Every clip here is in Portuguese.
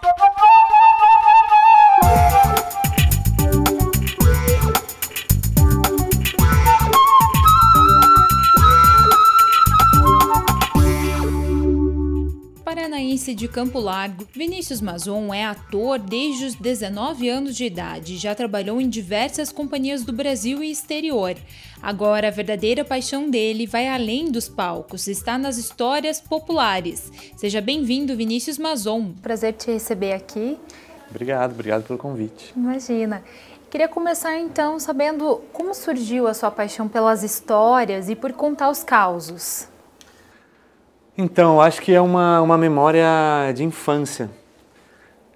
Ha ha ha! de Campo Largo, Vinícius Mazon é ator desde os 19 anos de idade. Já trabalhou em diversas companhias do Brasil e exterior. Agora, a verdadeira paixão dele vai além dos palcos, está nas histórias populares. Seja bem-vindo, Vinícius Mazon. Prazer te receber aqui. Obrigado, obrigado pelo convite. Imagina. Queria começar então sabendo como surgiu a sua paixão pelas histórias e por contar os causos. Então, acho que é uma, uma memória de infância.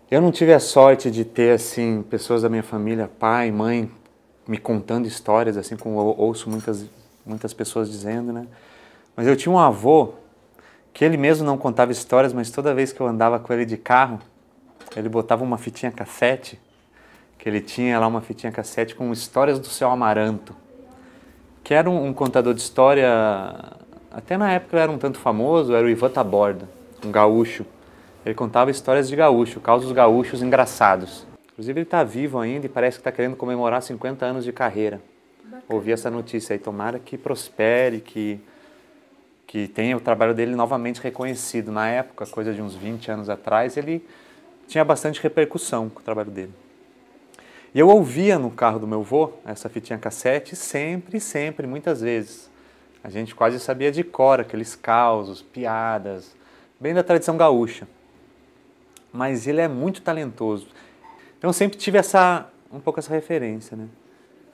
Eu não tive a sorte de ter, assim, pessoas da minha família, pai, mãe, me contando histórias, assim como eu ouço muitas, muitas pessoas dizendo, né? Mas eu tinha um avô que ele mesmo não contava histórias, mas toda vez que eu andava com ele de carro, ele botava uma fitinha cassete, que ele tinha lá uma fitinha cassete com histórias do seu Amaranto, que era um, um contador de história até na época ele era um tanto famoso, era o Ivan Taborda, um gaúcho. Ele contava histórias de gaúcho, causos gaúchos engraçados. Inclusive ele está vivo ainda e parece que está querendo comemorar 50 anos de carreira. Bacana. Ouvi essa notícia aí, tomara que prospere, que, que tenha o trabalho dele novamente reconhecido. Na época, coisa de uns 20 anos atrás, ele tinha bastante repercussão com o trabalho dele. E eu ouvia no carro do meu avô essa fitinha cassete sempre, sempre, muitas vezes. A gente quase sabia de cor aqueles causos, piadas, bem da tradição gaúcha. Mas ele é muito talentoso. Então sempre tive essa um pouco essa referência, né?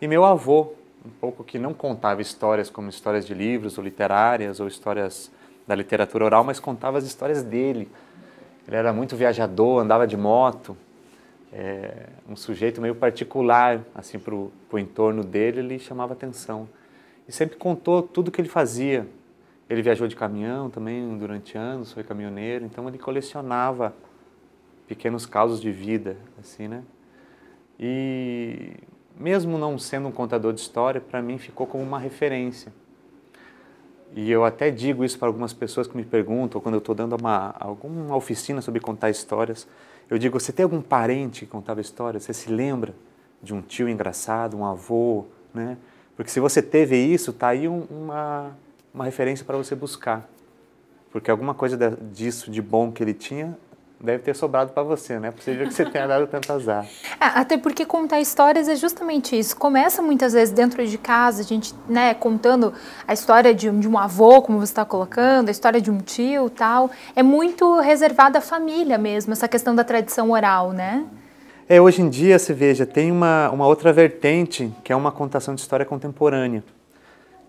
E meu avô, um pouco que não contava histórias como histórias de livros ou literárias ou histórias da literatura oral, mas contava as histórias dele. Ele era muito viajador, andava de moto, é, um sujeito meio particular, assim, para o entorno dele, ele chamava atenção e sempre contou tudo que ele fazia. Ele viajou de caminhão também durante anos, foi caminhoneiro, então ele colecionava pequenos casos de vida, assim, né? E mesmo não sendo um contador de história, para mim ficou como uma referência. E eu até digo isso para algumas pessoas que me perguntam, quando eu estou dando uma, alguma oficina sobre contar histórias, eu digo, você tem algum parente que contava histórias? Você se lembra de um tio engraçado, um avô, né? Porque se você teve isso, tá aí um, uma, uma referência para você buscar. Porque alguma coisa de, disso de bom que ele tinha deve ter sobrado para você, né? Possível que você tenha dado tanto azar. É, até porque contar histórias é justamente isso. Começa muitas vezes dentro de casa, a gente, né, contando a história de, de um avô, como você está colocando, a história de um tio, tal. É muito reservada à família mesmo, essa questão da tradição oral, né? É, hoje em dia, se veja, tem uma, uma outra vertente, que é uma contação de história contemporânea,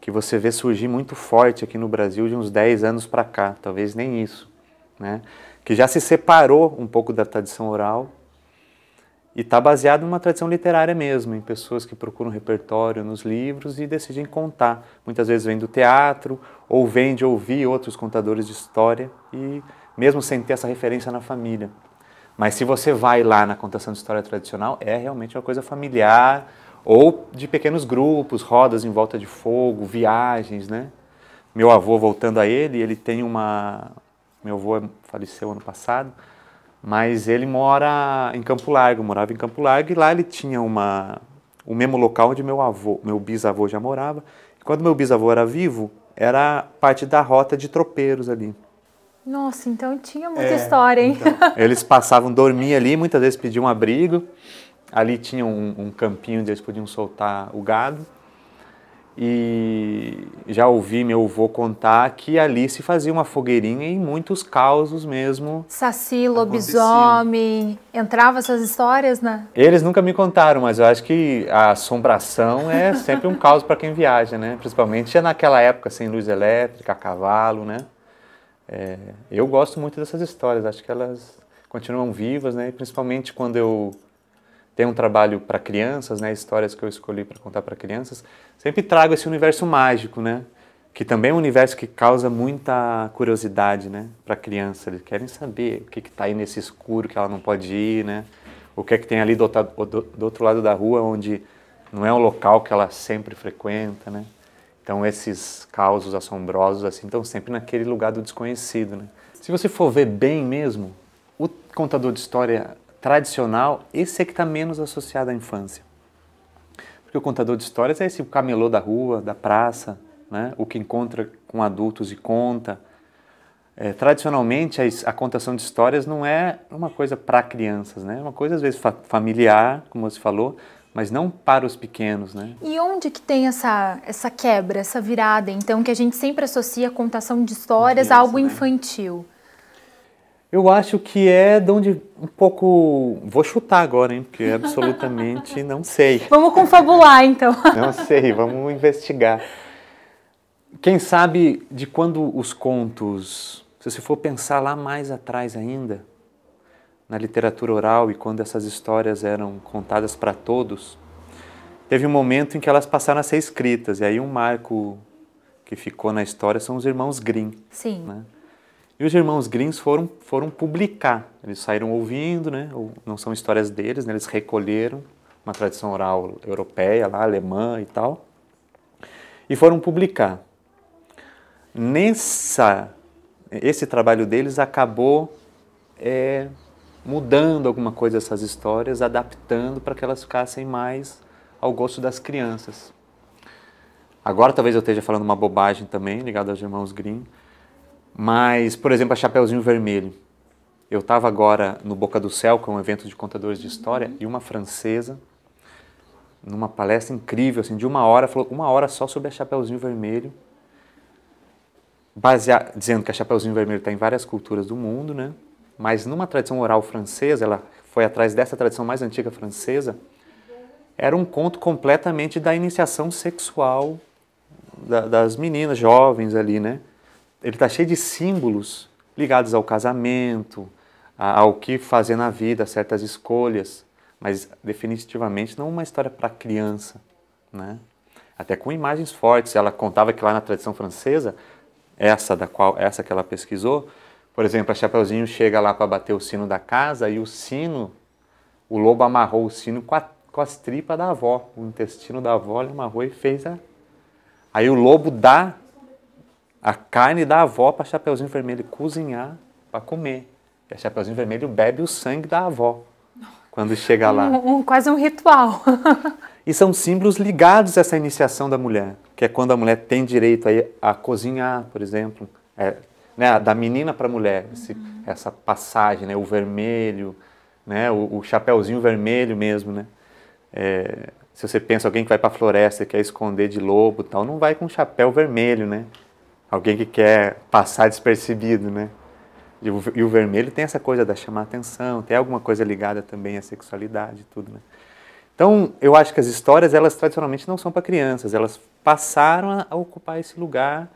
que você vê surgir muito forte aqui no Brasil de uns 10 anos para cá, talvez nem isso, né? que já se separou um pouco da tradição oral e está baseado numa tradição literária mesmo, em pessoas que procuram repertório nos livros e decidem contar. Muitas vezes vem do teatro ou vem de ouvir outros contadores de história e mesmo sem ter essa referência na família. Mas se você vai lá na contação de história tradicional, é realmente uma coisa familiar ou de pequenos grupos, rodas em volta de fogo, viagens, né? Meu avô, voltando a ele, ele tem uma. Meu avô faleceu ano passado, mas ele mora em Campo Largo, morava em Campo Largo, e lá ele tinha uma, o mesmo local onde meu avô, meu bisavô já morava. Quando meu bisavô era vivo, era parte da rota de tropeiros ali. Nossa, então tinha muita é, história, hein? Então, eles passavam, dormiam ali, muitas vezes pediam um abrigo. Ali tinha um, um campinho onde eles podiam soltar o gado. E já ouvi meu avô contar que ali se fazia uma fogueirinha em muitos causos mesmo. Saci, lobisomem, entrava essas histórias, né? Eles nunca me contaram, mas eu acho que a assombração é sempre um caos para quem viaja, né? Principalmente naquela época sem assim, luz elétrica, a cavalo, né? É, eu gosto muito dessas histórias, acho que elas continuam vivas, né? principalmente quando eu tenho um trabalho para crianças, né? Histórias que eu escolhi para contar para crianças, sempre trago esse universo mágico, né? Que também é um universo que causa muita curiosidade, né? Para criança, eles querem saber o que está aí nesse escuro que ela não pode ir, né? O que é que tem ali do, do, do outro lado da rua onde não é um local que ela sempre frequenta, né? Então esses causos assombrosos assim estão sempre naquele lugar do desconhecido, né? Se você for ver bem mesmo, o contador de história tradicional, esse é que está menos associado à infância. Porque o contador de histórias é esse camelô da rua, da praça, né? o que encontra com adultos e conta. É, tradicionalmente, a, a, contação de histórias não é uma coisa para crianças, né? é uma coisa, às vezes, fa familiar, como você falou, mas não para os pequenos, né? E onde que tem essa, essa quebra, essa virada, então, que a gente sempre associa a contação de histórias a algo né? infantil? Eu acho que é de onde um pouco. Vou chutar agora, hein? Porque absolutamente não sei. Vamos confabular, então. não sei, vamos investigar. Quem sabe de quando os contos, se você for pensar lá mais atrás ainda, na literatura oral e quando essas histórias eram contadas para todos, teve um momento em que elas passaram a ser escritas. E aí um marco que ficou na história são os irmãos Grimm. Sim. Né? E os irmãos Grimm foram, foram publicar. Eles saíram ouvindo, né? não são histórias deles, né? eles recolheram uma tradição oral europeia, lá, alemã e tal, e foram publicar. Nessa, esse trabalho deles acabou é, mudando alguma coisa essas histórias, adaptando para que elas ficassem mais ao gosto das crianças. Agora talvez eu esteja falando uma bobagem também, ligado aos irmãos Grimm, mas, por exemplo, a Chapeuzinho Vermelho. Eu estava agora no Boca do Céu, que é um evento de contadores de história, uhum. e uma francesa, numa palestra incrível, assim, de uma hora, falou uma hora só sobre a Chapeuzinho Vermelho, baseado, dizendo que a Chapeuzinho Vermelho está em várias culturas do mundo, né? mas numa tradição oral francesa, ela foi atrás dessa tradição mais antiga francesa, era um conto completamente da iniciação sexual da, das meninas jovens ali, né? Ele está cheio de símbolos ligados ao casamento, a, ao que fazer na vida, certas escolhas, mas definitivamente não uma história para criança, né? Até com imagens fortes. Ela contava que lá na tradição francesa, essa da qual essa que ela pesquisou, por exemplo, a Chapeuzinho chega lá para bater o sino da casa e o sino, o lobo amarrou o sino com, a, com as tripas da avó, o intestino da avó, ele amarrou e fez a. Aí o lobo dá a carne da avó para Chapeuzinho Vermelho cozinhar para comer. E a Chapeuzinho Vermelho bebe o sangue da avó quando chega lá. Um, um, quase um ritual. e são símbolos ligados a essa iniciação da mulher, que é quando a mulher tem direito a, a cozinhar, por exemplo, é, né, da menina para a mulher, esse, essa passagem, né, o vermelho, né, o, o chapéuzinho vermelho mesmo, né? É, se você pensa alguém que vai para a floresta quer esconder de lobo, tal, não vai com um chapéu vermelho, né? Alguém que quer passar despercebido, né? E o, e o vermelho tem essa coisa da chamar atenção, tem alguma coisa ligada também à sexualidade, tudo, né? Então, eu acho que as histórias, elas tradicionalmente não são para crianças, elas passaram a ocupar esse lugar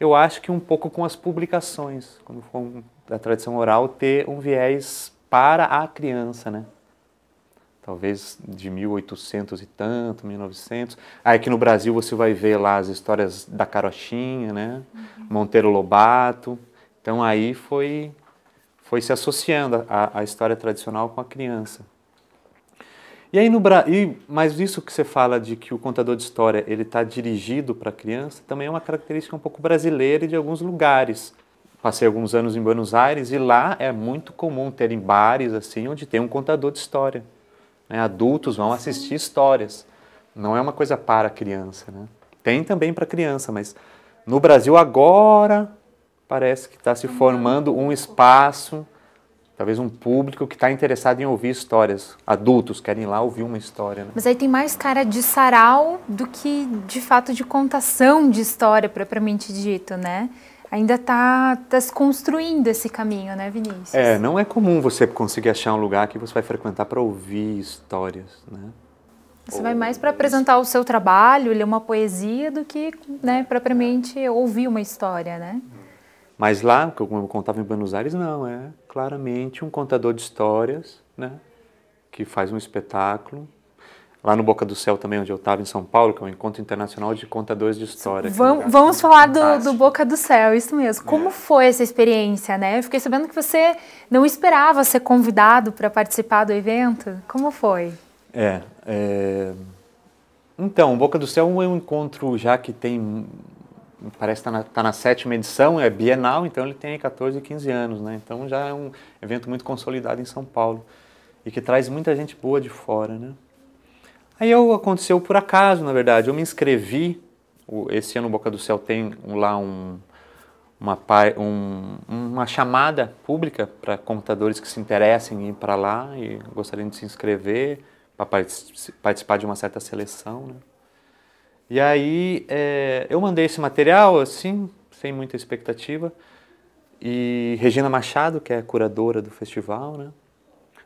eu acho que um pouco com as publicações, quando for da tradição oral, ter um viés para a criança, né? Talvez de 1800 e tanto, 1900. Aí aqui no Brasil você vai ver lá as histórias da Carochinha, né? Uhum. Monteiro Lobato. Então aí foi, foi se associando a, a história tradicional com a criança. E aí no Brasil, mas isso que você fala de que o contador de história ele está dirigido para a criança também é uma característica um pouco brasileira e de alguns lugares. Passei alguns anos em Buenos Aires e lá é muito comum terem bares assim onde tem um contador de história. Né? Adultos vão assistir histórias. Não é uma coisa para a criança, né? Tem também para criança, mas no Brasil agora parece que está se formando um espaço talvez um público que está interessado em ouvir histórias. Adultos querem ir lá ouvir uma história. Né? Mas aí tem mais cara de sarau do que de fato de contação de história propriamente dito, né? Ainda está tá se construindo esse caminho, né, Vinícius? É, não é comum você conseguir achar um lugar que você vai frequentar para ouvir histórias, né? Você vai mais para apresentar o seu trabalho, ler uma poesia, do que né, propriamente ouvir uma história, né? Uhum. Mas lá, como eu contava em Buenos Aires, não, é claramente um contador de histórias, né? Que faz um espetáculo. Lá no Boca do Céu também, onde eu estava, em São Paulo, que é um encontro internacional de contadores de histórias Vamos, vamos falar do, do, Boca do Céu, isso mesmo. Como é. foi essa experiência, né? Eu fiquei sabendo que você não esperava ser convidado para participar do evento. Como foi? É, é... Então, Boca do Céu é um encontro já que tem parece que está na, tá na, sétima edição, é bienal, então ele tem 14, 15 anos, né? Então já é um evento muito consolidado em São Paulo e que traz muita gente boa de fora, né? Aí eu, aconteceu por acaso, na verdade, eu me inscrevi, esse ano Boca do Céu tem lá um, uma, um, uma chamada pública para computadores que se interessem em ir para lá e gostariam de se inscrever para participar de uma certa seleção, né? E aí é, eu mandei esse material, assim, sem muita expectativa. E Regina Machado, que é a curadora do festival, né,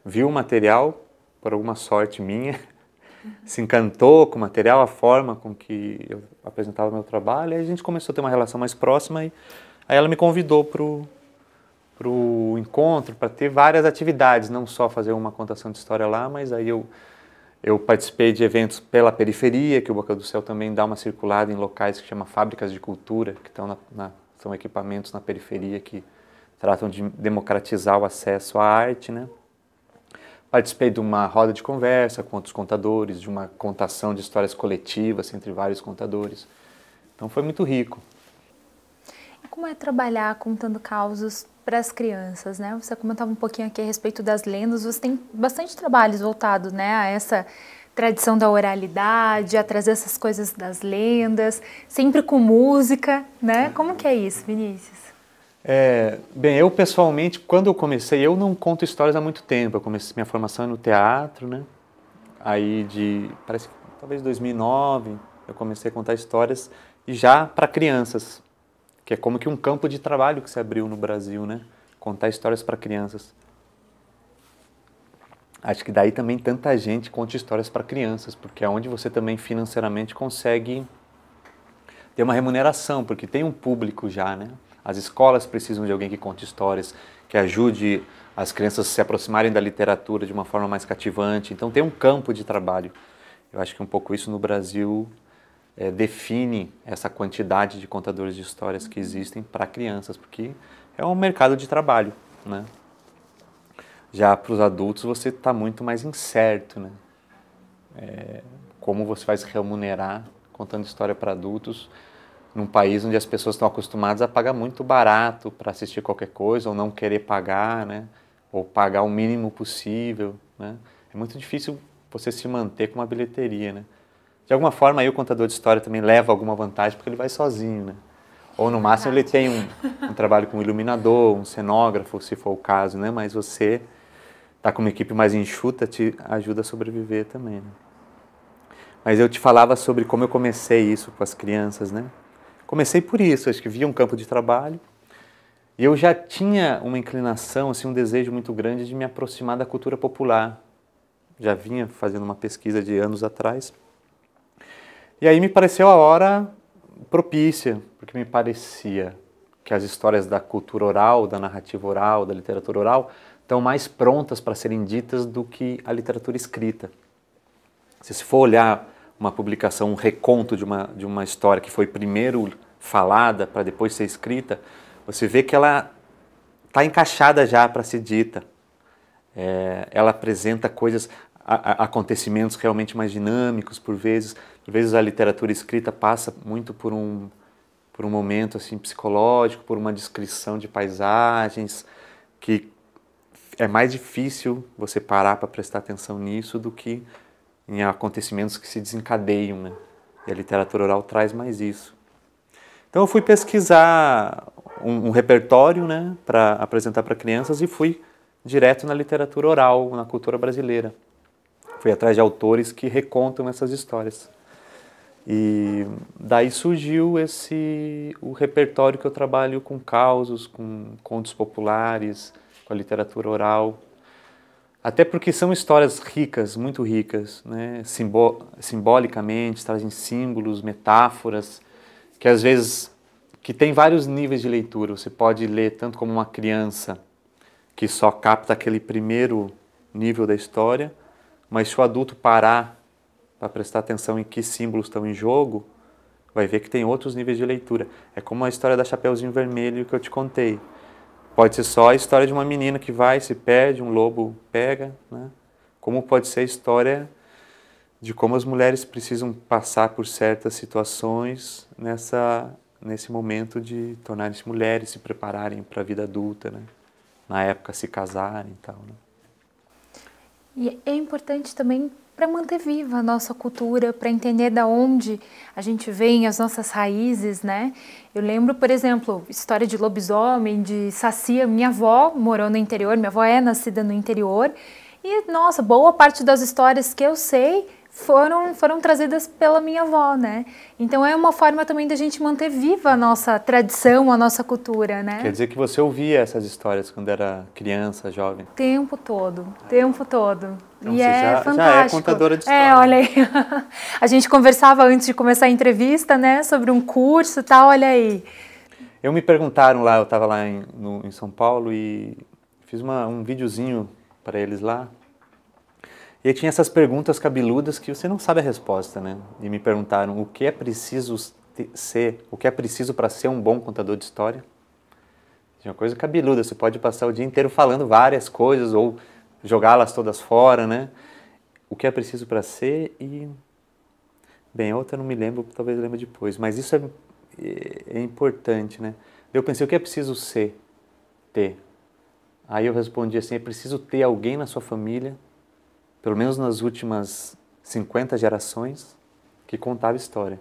viu o material, por alguma sorte minha, se encantou com o material, a forma com que eu apresentava meu trabalho. E a gente começou a ter uma relação mais próxima. E aí ela me convidou para o encontro, para ter várias atividades, não só fazer uma contação de história lá, mas aí eu eu participei de eventos pela periferia, que o Boca do Céu também dá uma circulada em locais que chama fábricas de cultura, que estão na, na, são equipamentos na periferia que tratam de democratizar o acesso à arte, né? Participei de uma roda de conversa com outros contadores, de uma contação de histórias coletivas entre vários contadores. Então foi muito rico como é trabalhar contando causos para as crianças, né? Você comentava um pouquinho aqui a respeito das lendas. Você tem bastante trabalhos voltados, né, a essa tradição da oralidade, a trazer essas coisas das lendas, sempre com música, né? Como que é isso, Vinícius? É, bem, eu pessoalmente, quando eu comecei, eu não conto histórias há muito tempo. Eu comecei minha formação é no teatro, né? Aí de, parece que talvez 2009, eu comecei a contar histórias já para crianças, que é como que um campo de trabalho que se abriu no Brasil, né? Contar histórias para crianças. Acho que daí também tanta gente conta histórias para crianças, porque é onde você também financeiramente consegue ter uma remuneração, porque tem um público já, né? As escolas precisam de alguém que conte histórias, que ajude as crianças a se aproximarem da literatura de uma forma mais cativante. Então tem um campo de trabalho. Eu acho que um pouco isso no Brasil é, define essa quantidade de contadores de histórias que existem para crianças, porque é um mercado de trabalho, né? Já para os adultos você está muito mais incerto, né? É, como você vai se remunerar contando história para adultos num país onde as pessoas estão acostumadas a pagar muito barato para assistir qualquer coisa ou não querer pagar, né? Ou pagar o mínimo possível, né? É muito difícil você se manter com uma bilheteria, né? De alguma forma, aí o contador de história também leva alguma vantagem, porque ele vai sozinho, né? Ou no máximo ele tem um, um trabalho com um iluminador, um cenógrafo, se for o caso, né? Mas você tá com uma equipe mais enxuta, te ajuda a sobreviver também, né? Mas eu te falava sobre como eu comecei isso com as crianças, né? Comecei por isso, acho que via um campo de trabalho e eu já tinha uma inclinação, assim, um desejo muito grande de me aproximar da cultura popular. Já vinha fazendo uma pesquisa de anos atrás e aí me pareceu a hora propícia, porque me parecia que as histórias da cultura oral, da narrativa oral, da literatura oral, estão mais prontas para serem ditas do que a literatura escrita. Se você for olhar uma publicação, um reconto de uma, de uma história que foi primeiro falada para depois ser escrita, você vê que ela está encaixada já para ser dita. É, ela apresenta coisas acontecimentos realmente mais dinâmicos por vezes. Por vezes a literatura escrita passa muito por um, por um momento assim psicológico, por uma descrição de paisagens que é mais difícil você parar para prestar atenção nisso do que em acontecimentos que se desencadeiam, né? E a literatura oral traz mais isso. Então eu fui pesquisar um, um repertório, né, para apresentar para crianças e fui direto na literatura oral, na cultura brasileira fui atrás de autores que recontam essas histórias. E daí surgiu esse o repertório que eu trabalho com causos, com contos populares, com a literatura oral. Até porque são histórias ricas, muito ricas, né? Simbo simbolicamente, trazem símbolos, metáforas, que às vezes que tem vários níveis de leitura. Você pode ler tanto como uma criança que só capta aquele primeiro nível da história, mas se o adulto parar para prestar atenção em que símbolos estão em jogo, vai ver que tem outros níveis de leitura. É como a história da Chapeuzinho Vermelho que eu te contei. Pode ser só a história de uma menina que vai, se perde, um lobo pega, né? Como pode ser a história de como as mulheres precisam passar por certas situações nessa nesse momento de tornarem-se mulheres, se prepararem para a vida adulta, né? Na época se casarem e tal, né? E é importante também para manter viva a nossa cultura, para entender da onde a gente vem, as nossas raízes, né? Eu lembro, por exemplo, história de lobisomem, de sacia. Minha avó morou no interior, minha avó é nascida no interior. E, nossa, boa parte das histórias que eu sei foram, foram trazidas pela minha avó, né? Então é uma forma também da gente manter viva a nossa tradição, a nossa cultura, né? Quer dizer que você ouvia essas histórias quando era criança, jovem? Tempo todo, tempo todo. Então, e é já, fantástico. Já é contadora de é, história. É, olha aí. a gente conversava antes de começar a entrevista, né, sobre um curso e tal, olha aí. Eu me perguntaram lá, eu estava lá em, no, em São Paulo e fiz uma, um videozinho para eles lá e tinha essas perguntas cabeludas que você não sabe a resposta, né? E me perguntaram o que é preciso ser, o que é preciso para ser um bom contador de história. Tinha uma coisa cabeluda, você pode passar o dia inteiro falando várias coisas ou jogá-las todas fora, né? O que é preciso para ser e bem, outra não me lembro, talvez eu lembre depois, mas isso é, é, é importante, né? Eu pensei o que é preciso ser, ter. Aí eu respondi assim, é preciso ter alguém na sua família pelo menos nas últimas 50 gerações, que contava história.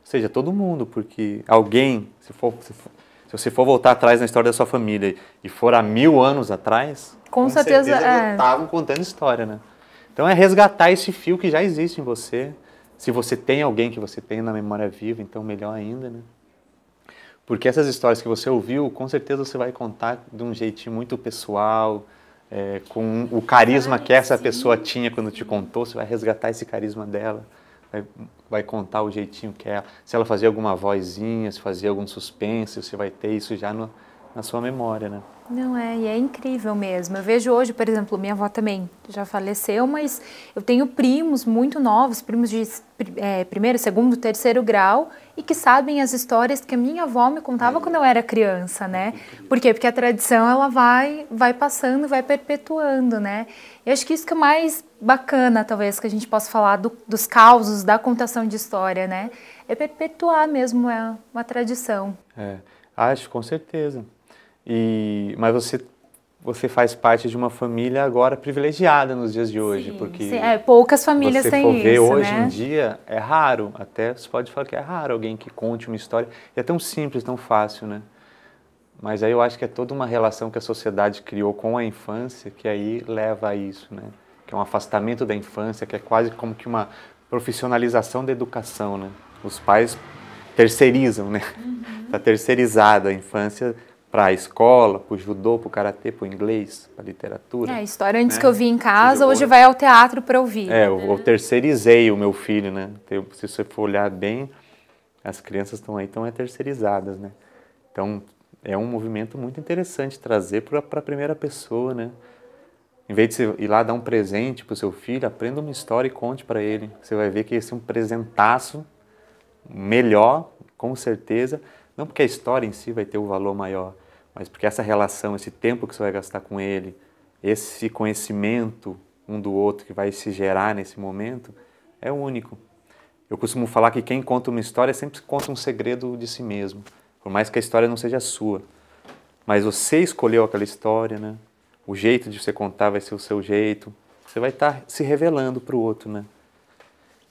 Ou seja, todo mundo, porque alguém, se, for, se, for, se você for voltar atrás na história da sua família e for há mil anos atrás, com, com certeza, certeza é. estavam contando história, né? Então é resgatar esse fio que já existe em você. Se você tem alguém que você tem na memória viva, então melhor ainda, né? Porque essas histórias que você ouviu, com certeza você vai contar de um jeitinho muito pessoal, é, com o carisma que essa pessoa tinha quando te contou, você vai resgatar esse carisma dela, vai, vai contar o jeitinho que ela, é. se ela fazia alguma vozinha, se fazia algum suspense, você vai ter isso já no, na sua memória, né? Não é, e é incrível mesmo. Eu vejo hoje, por exemplo, minha avó também já faleceu, mas eu tenho primos muito novos, primos de é, primeiro, segundo, terceiro grau, e que sabem as histórias que a minha avó me contava é. quando eu era criança, né? Por quê? Porque a tradição ela vai, vai passando, vai perpetuando, né? Eu acho que isso que é mais bacana, talvez, que a gente possa falar do, dos causos, da contação de história, né? É perpetuar mesmo uma, é uma tradição. É, acho, com certeza. E, mas você você faz parte de uma família agora privilegiada nos dias de hoje, sim, porque sim. É, poucas famílias você for ver hoje né? em dia é raro, até você pode falar que é raro alguém que conte uma história. E é tão simples, tão fácil, né? Mas aí eu acho que é toda uma relação que a sociedade criou com a infância que aí leva a isso, né? Que é um afastamento da infância, que é quase como que uma profissionalização da educação, né? Os pais terceirizam, né? Está uhum. Tá terceirizada a infância para a escola, para o judô, para o karatê, para o inglês, para a literatura. É, a história antes né? que eu vi em casa, hoje vai ao teatro para ouvir. É, né? eu, eu terceirizei o meu filho, né? Se você for olhar bem, as crianças estão aí, estão é terceirizadas, né? Então, é um movimento muito interessante trazer para a primeira pessoa, né? Em vez de você ir lá dar um presente para o seu filho, aprenda uma história e conte para ele. Você vai ver que esse é um presentaço melhor, com certeza, não porque a história em si vai ter o um valor maior, mas porque essa relação, esse tempo que você vai gastar com ele, esse conhecimento um do outro que vai se gerar nesse momento, é único. Eu costumo falar que quem conta uma história sempre conta um segredo de si mesmo, por mais que a história não seja sua. Mas você escolheu aquela história, né? O jeito de você contar vai ser o seu jeito. Você vai estar se revelando para o outro, né?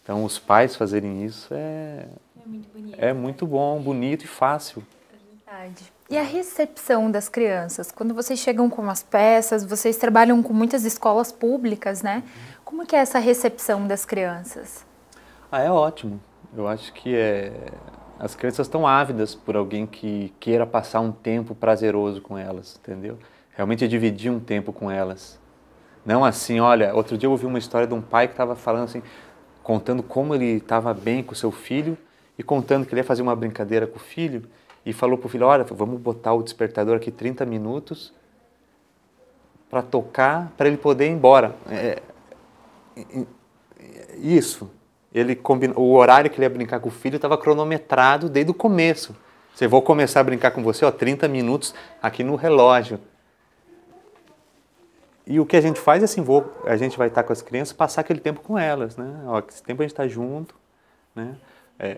Então, os pais fazerem isso é muito bonito. É muito bom, bonito e fácil. É verdade. E a recepção das crianças? Quando vocês chegam com as peças, vocês trabalham com muitas escolas públicas, né? Como é que é essa recepção das crianças? Ah, é ótimo. Eu acho que é... as crianças estão ávidas por alguém que queira passar um tempo prazeroso com elas, entendeu? Realmente é dividir um tempo com elas. Não assim, olha, outro dia eu ouvi uma história de um pai que estava falando assim, contando como ele estava bem com seu filho e contando que ele ia fazer uma brincadeira com o filho e falou pro filho: Olha, vamos botar o despertador aqui 30 minutos para tocar, para ele poder ir embora. É, é isso. Ele combinou o horário que ele ia brincar com o filho estava cronometrado desde o começo. Você vou começar a brincar com você, ó, 30 minutos aqui no relógio. E o que a gente faz é assim, vou, a gente vai estar com as crianças, passar aquele tempo com elas, né? Ó, esse tempo a gente está junto, né? É,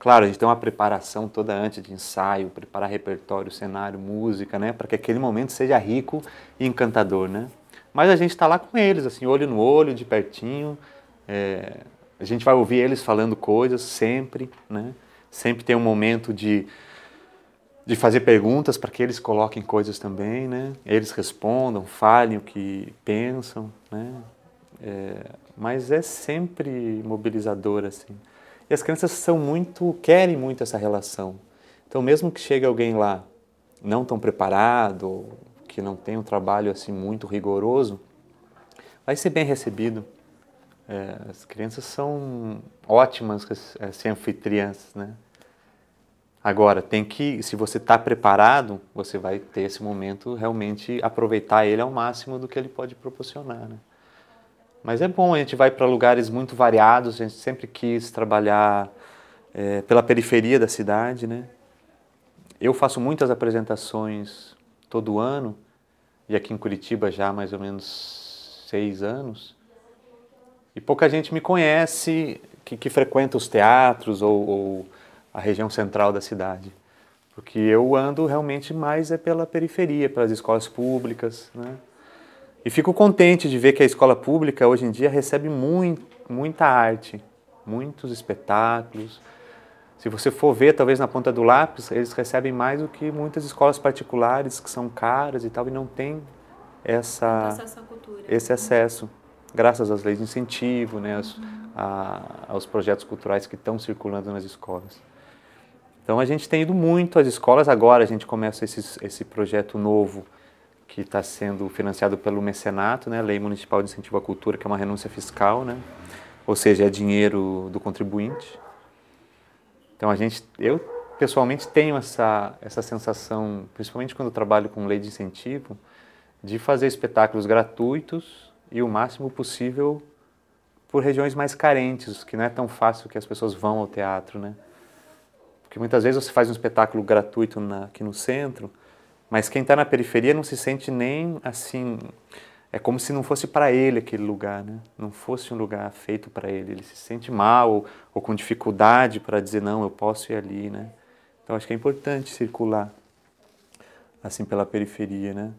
Claro, a gente tem uma preparação toda antes de ensaio, preparar repertório, cenário, música, né? Para que aquele momento seja rico e encantador, né? Mas a gente está lá com eles, assim, olho no olho, de pertinho. É... a gente vai ouvir eles falando coisas sempre, né? Sempre tem um momento de, de fazer perguntas para que eles coloquem coisas também, né? Eles respondam, falem o que pensam, né? É... mas é sempre mobilizador, assim. E as crianças são muito, querem muito essa relação. Então, mesmo que chegue alguém lá não tão preparado, que não tem um trabalho assim muito rigoroso, vai ser bem recebido. É, as crianças são ótimas assim, anfitriãs, né? Agora, tem que, se você está preparado, você vai ter esse momento realmente aproveitar ele ao máximo do que ele pode proporcionar. Né? Mas é bom, a gente vai para lugares muito variados, a gente sempre quis trabalhar é, pela periferia da cidade, né? Eu faço muitas apresentações todo ano, e aqui em Curitiba já há mais ou menos seis anos, e pouca gente me conhece que, que frequenta os teatros ou, ou a região central da cidade. Porque eu ando realmente mais é pela periferia, pelas escolas públicas, né? E fico contente de ver que a escola pública hoje em dia recebe muito, muita arte, muitos espetáculos. Se você for ver, talvez na ponta do lápis, eles recebem mais do que muitas escolas particulares que são caras e tal e não tem essa né? esse acesso, graças às leis de incentivo, né, aos, a, aos projetos culturais que estão circulando nas escolas. Então a gente tem ido muito às escolas agora, a gente começa esses, esse projeto novo que está sendo financiado pelo mecenato, né, Lei Municipal de Incentivo à Cultura, que é uma renúncia fiscal, né, ou seja, é dinheiro do contribuinte. Então a gente, eu pessoalmente tenho essa essa sensação, principalmente quando trabalho com lei de incentivo, de fazer espetáculos gratuitos e o máximo possível por regiões mais carentes, que não é tão fácil que as pessoas vão ao teatro, né? Porque muitas vezes você faz um espetáculo gratuito na, aqui no centro, mas quem está na periferia não se sente nem assim. É como se não fosse para ele aquele lugar, né? Não fosse um lugar feito para ele. Ele se sente mal ou, ou com dificuldade para dizer não, eu posso ir ali, né? Então acho que é importante circular assim pela periferia, né?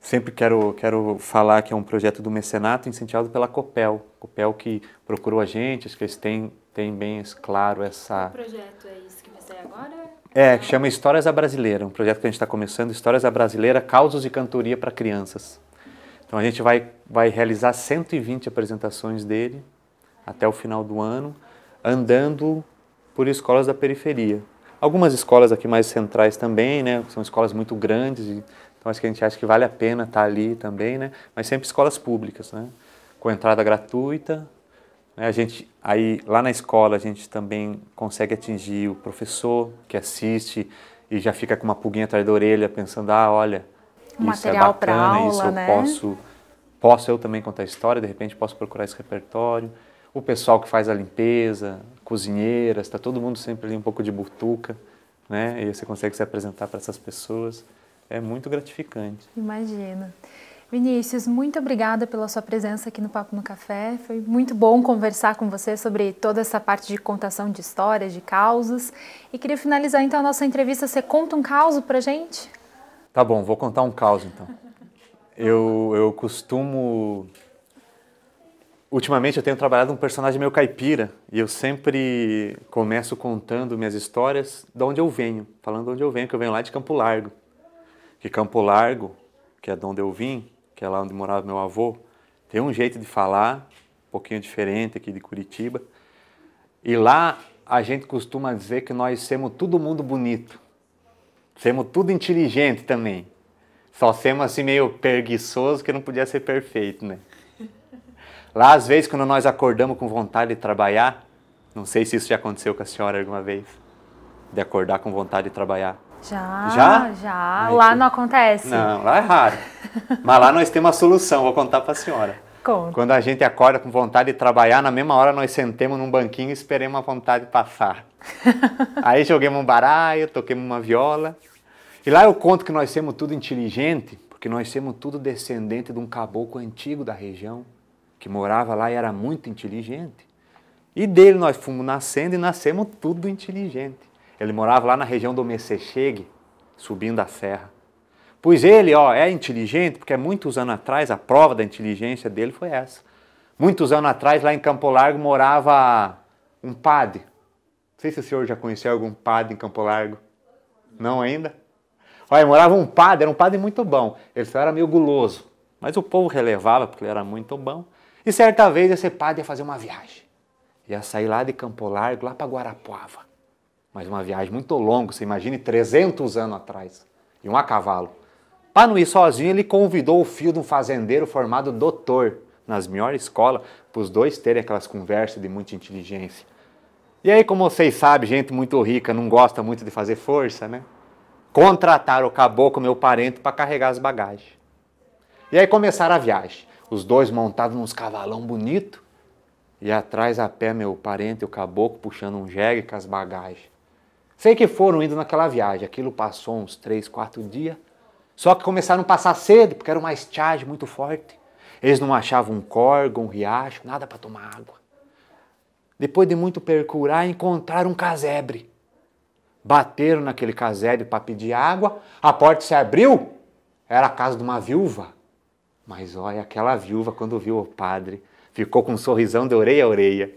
Sempre quero, quero falar que é um projeto do mecenato incentivado pela Copel. Copel que procurou a gente, acho que eles têm tem bem claro essa. Que projeto é esse que você é agora? É, que chama Histórias à Brasileira, um projeto que a gente está começando, Histórias à Brasileira, Causos de Cantoria para Crianças. Então a gente vai, vai realizar 120 apresentações dele até o final do ano, andando por escolas da periferia. Algumas escolas aqui mais centrais também, né? São escolas muito grandes, então acho que a gente acha que vale a pena estar tá ali também, né? Mas sempre escolas públicas, né? Com entrada gratuita, né, a gente, aí lá na escola a gente também consegue atingir o professor que assiste e já fica com uma pulguinha atrás da orelha pensando, ah, olha, um isso é bacana, aula, isso eu né? posso, posso eu também contar história, de repente posso procurar esse repertório. O pessoal que faz a limpeza, cozinheiras, está todo mundo sempre ali um pouco de butuca, né? E você consegue se apresentar para essas pessoas. É muito gratificante. Imagina. Vinícius, muito obrigada pela sua presença aqui no Papo no Café. Foi muito bom conversar com você sobre toda essa parte de contação de histórias, de causas. E queria finalizar então a nossa entrevista. Você conta um caso pra gente? Tá bom, vou contar um caso então. Eu, eu costumo. Ultimamente eu tenho trabalhado um personagem meio caipira e eu sempre começo contando minhas histórias de onde eu venho, falando de onde eu venho, que eu venho lá de Campo Largo. Que Campo Largo, que é de onde eu vim, que é lá onde morava meu avô, tem um jeito de falar, um pouquinho diferente aqui de Curitiba. E lá a gente costuma dizer que nós somos todo mundo bonito. Somos tudo inteligente também. Só somos assim meio preguiçoso que não podia ser perfeito, né? Lá às vezes quando nós acordamos com vontade de trabalhar, não sei se isso já aconteceu com a senhora alguma vez, de acordar com vontade de trabalhar. Já, já. já. lá não acontece. Não, lá é raro. Mas lá nós temos uma solução, vou contar para a senhora. Conta. Quando a gente acorda com vontade de trabalhar, na mesma hora nós sentemos num banquinho e esperemos a vontade passar. Aí joguemos um baralho, toquemos uma viola. E lá eu conto que nós somos tudo inteligente, porque nós somos tudo descendente de um caboclo antigo da região, que morava lá e era muito inteligente. E dele nós fomos nascendo e nascemos tudo inteligente. Ele morava lá na região do Messechegue, subindo a serra. Pois ele, ó, é inteligente, porque muitos anos atrás a prova da inteligência dele foi essa. Muitos anos atrás, lá em Campo Largo, morava um padre. Não sei se o senhor já conheceu algum padre em Campo Largo. Não ainda? Olha, morava um padre, era um padre muito bom. Ele só era meio guloso, mas o povo relevava porque ele era muito bom. E certa vez esse padre ia fazer uma viagem. Ia sair lá de Campo Largo, lá para Guarapuava. Mas uma viagem muito longa, você imagine 300 anos atrás, e um a cavalo. Para não ir sozinho, ele convidou o filho de um fazendeiro formado doutor, nas melhores escolas, para os dois terem aquelas conversas de muita inteligência. E aí, como vocês sabem, gente muito rica não gosta muito de fazer força, né? Contrataram o caboclo, meu parente, para carregar as bagagens. E aí começaram a viagem. Os dois montados nos cavalão bonito e atrás a pé meu parente, e o caboclo, puxando um jegue com as bagagens. Sei que foram indo naquela viagem, aquilo passou uns três, quatro dias, só que começaram a passar cedo porque era uma estiagem muito forte. Eles não achavam um corgo, um riacho, nada para tomar água. Depois de muito percurar, encontraram um casebre. Bateram naquele casebre para pedir água, a porta se abriu, era a casa de uma viúva. Mas olha, aquela viúva, quando viu o padre, ficou com um sorrisão de orelha a orelha.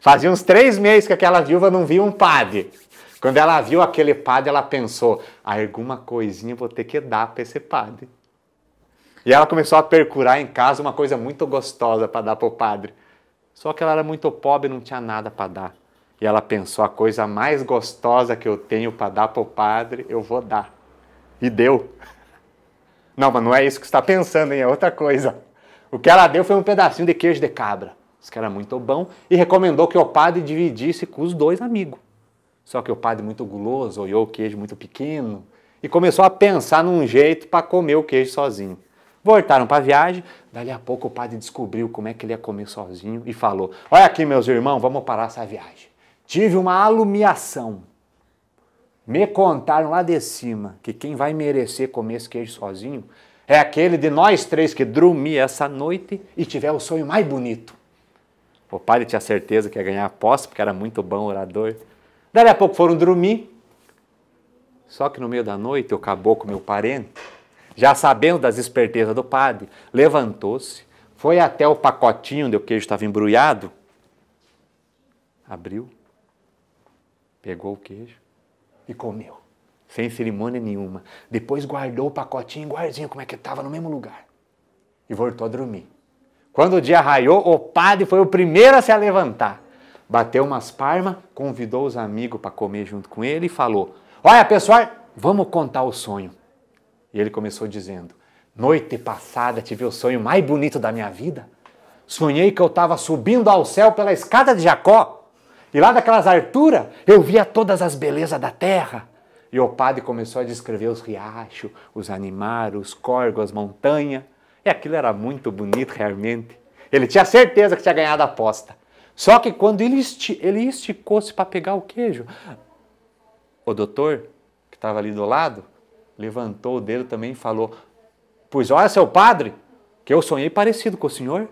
Fazia uns três meses que aquela viúva não via um padre. Quando ela viu aquele padre, ela pensou: ah, alguma coisinha vou ter que dar para esse padre. E ela começou a procurar em casa uma coisa muito gostosa para dar para o padre. Só que ela era muito pobre, e não tinha nada para dar. E ela pensou: a coisa mais gostosa que eu tenho para dar para o padre, eu vou dar. E deu. Não, mas não é isso que está pensando, hein? É outra coisa. O que ela deu foi um pedacinho de queijo de cabra, isso que era muito bom, e recomendou que o padre dividisse com os dois amigos. Só que o padre muito guloso olhou o queijo muito pequeno e começou a pensar num jeito para comer o queijo sozinho. Voltaram para a viagem, dali a pouco o padre descobriu como é que ele ia comer sozinho e falou: Olha aqui, meus irmãos, vamos parar essa viagem. Tive uma alumiação. Me contaram lá de cima que quem vai merecer comer esse queijo sozinho é aquele de nós três que drumi essa noite e tiver o sonho mais bonito. O padre tinha certeza que ia ganhar a posse, porque era muito bom orador. Dali a pouco foram dormir. Só que no meio da noite, o caboclo, meu parente, já sabendo das espertezas do padre, levantou-se, foi até o pacotinho onde o queijo estava embrulhado, abriu, pegou o queijo e comeu, sem cerimônia nenhuma. Depois guardou o pacotinho guardinho como é que estava, no mesmo lugar. E voltou a dormir. Quando o dia raiou, o padre foi o primeiro a se levantar bateu umas parma, convidou os amigos para comer junto com ele e falou: Olha pessoal, vamos contar o sonho. E ele começou dizendo: Noite passada tive o sonho mais bonito da minha vida. Sonhei que eu estava subindo ao céu pela escada de Jacó. E lá daquelas alturas eu via todas as belezas da terra. E o padre começou a descrever os riachos, os animais, os corgos, as montanhas. E aquilo era muito bonito realmente. Ele tinha certeza que tinha ganhado a aposta. Só que quando ele, esti ele esticou-se para pegar o queijo, o doutor, que estava ali do lado, levantou o dedo também e falou: Pois olha, seu padre, que eu sonhei parecido com o senhor.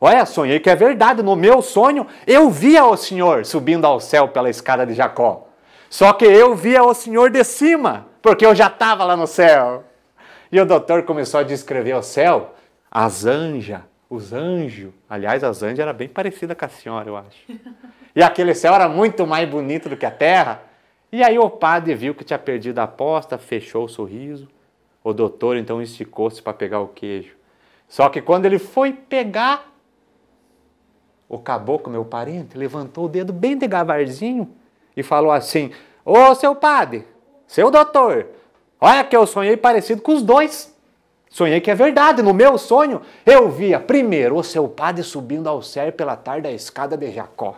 Olha, sonhei que é verdade. No meu sonho, eu via o senhor subindo ao céu pela escada de Jacó. Só que eu via o senhor de cima, porque eu já estava lá no céu. E o doutor começou a descrever o céu, as anjas, os anjos. Aliás, as anjos era bem parecida com a senhora, eu acho. E aquele céu era muito mais bonito do que a terra. E aí o padre viu que tinha perdido a aposta, fechou o sorriso. O doutor então esticou-se para pegar o queijo. Só que quando ele foi pegar, o caboclo, meu parente, levantou o dedo bem de gabarzinho e falou assim: Ô seu padre, seu doutor, olha que eu sonhei parecido com os dois. Sonhei que é verdade. No meu sonho, eu via primeiro o seu padre subindo ao céu pela tarde da escada de Jacó.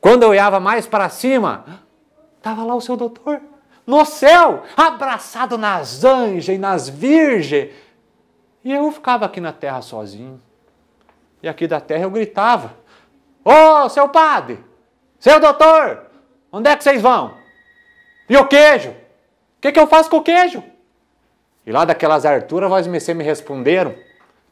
Quando eu olhava mais para cima, estava lá o seu doutor, no céu, abraçado nas anjas e nas virgens. E eu ficava aqui na terra sozinho. E aqui da terra eu gritava: Ô, oh, seu padre, seu doutor, onde é que vocês vão? E o queijo? O que, que eu faço com o queijo? E lá daquelas alturas, vós me, me responderam: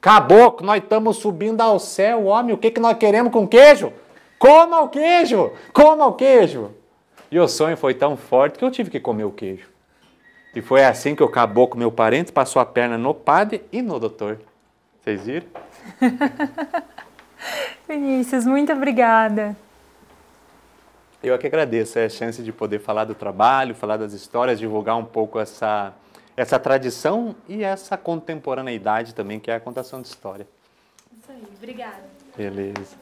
Caboclo, nós estamos subindo ao céu, homem, o que, que nós queremos com queijo? Coma o queijo! Coma o queijo! E o sonho foi tão forte que eu tive que comer o queijo. E foi assim que o caboclo, meu parente, passou a perna no padre e no doutor. Vocês viram? Vinícius, muito obrigada. Eu é que agradeço é a chance de poder falar do trabalho, falar das histórias, divulgar um pouco essa, essa tradição e essa contemporaneidade também, que é a contação de história. Isso aí, obrigada. Beleza.